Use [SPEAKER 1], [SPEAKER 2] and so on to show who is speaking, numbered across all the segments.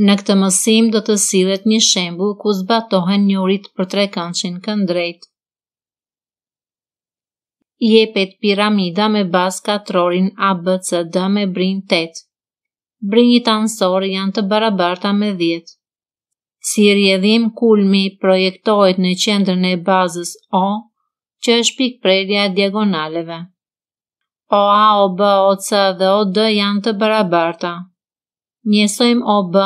[SPEAKER 1] Në këtë mësim do të sillet një shembu ku zbatohen njërit për tre kanëshin këndrejt. Jepet piramida me bas katrorin A, B, C, D me brin 8. Brinjit ansori janë të barabarta me 10. Si rjedhim kulmi projektojt në qendrën e bazës O, që është pikë prerja e diagonaleve. O A, O B, O C dhe O D janë të barabarta njësojmë OB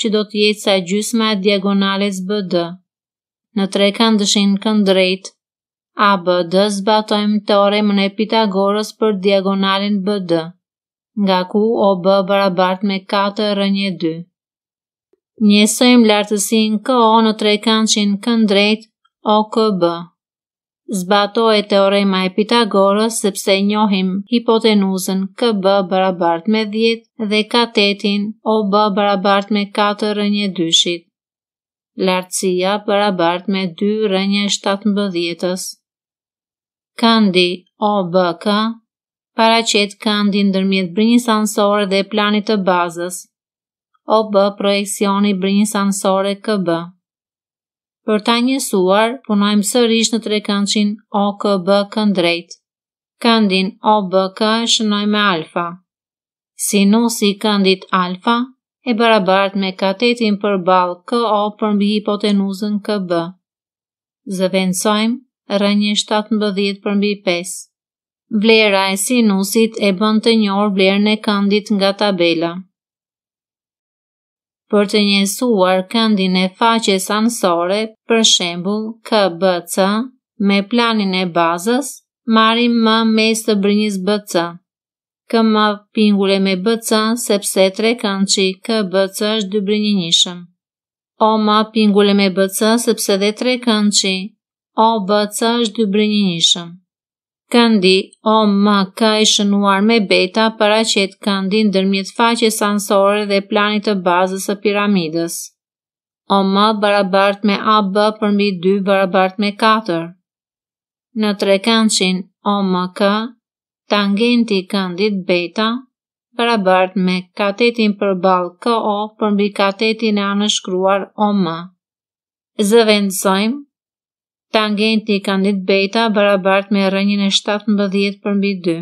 [SPEAKER 1] që do të jetë sa gjysma e diagonales BD. Në tre kanë dëshin këndrejt, a zbatojmë teoremën e Pitagoras për diagonalin BD, nga ku OB barabart me 4 rënje 2. Njësojmë lartësin KO në tre që në këndrejt OKB. Kë zbatohet teorema e Pitagoras sepse njohim hipotenuzën KB barabart me 10 dhe katetin OB barabart me 4 rënje shit. Lartësia barabart me 2 rënje 7 mbëdhjetës. Kandi OBK paracet kandi ndërmjet brinjës ansore dhe planit të bazës. OB projekcioni brinjës ansore KB për ta njësuar, punojmë sërish në tre këndshin O, K, B, K, në drejt. Këndin O, B, K, shënoj me alfa. Sinusi nësi këndit alfa, e barabart me katetin për balë K, O, për mbi hipotenuzën K, B. Zëvencojmë rënjë 7 mbëdhjet për mbi 5. Vlera e sinusit e bënd të njërë vlerën e këndit nga tabela për të njësuar këndin e faqes ansore, për shembu KBC, me planin e bazës, marim më mes të brinjës BC. Këm më pingule me BC, sepse tre kënd që KBC është dy brinjë njëshëm. O më pingule me BC, sepse dhe tre kënd që OBC është dy brinjë njëshëm. Kandi, o ma ka i shënuar me beta para që e kandi në dërmjet faqe sansore dhe planit të bazës e piramidës. O ma barabart me AB përmi 2 barabart me 4. Në tre kanëshin, o ma ka, tangenti kandit beta, barabart me katetin për KO përmi katetin e anëshkruar o ma. Zëvendësojmë, Tangenti i kanë beta barabart me rënjën e 17 për mbi 2.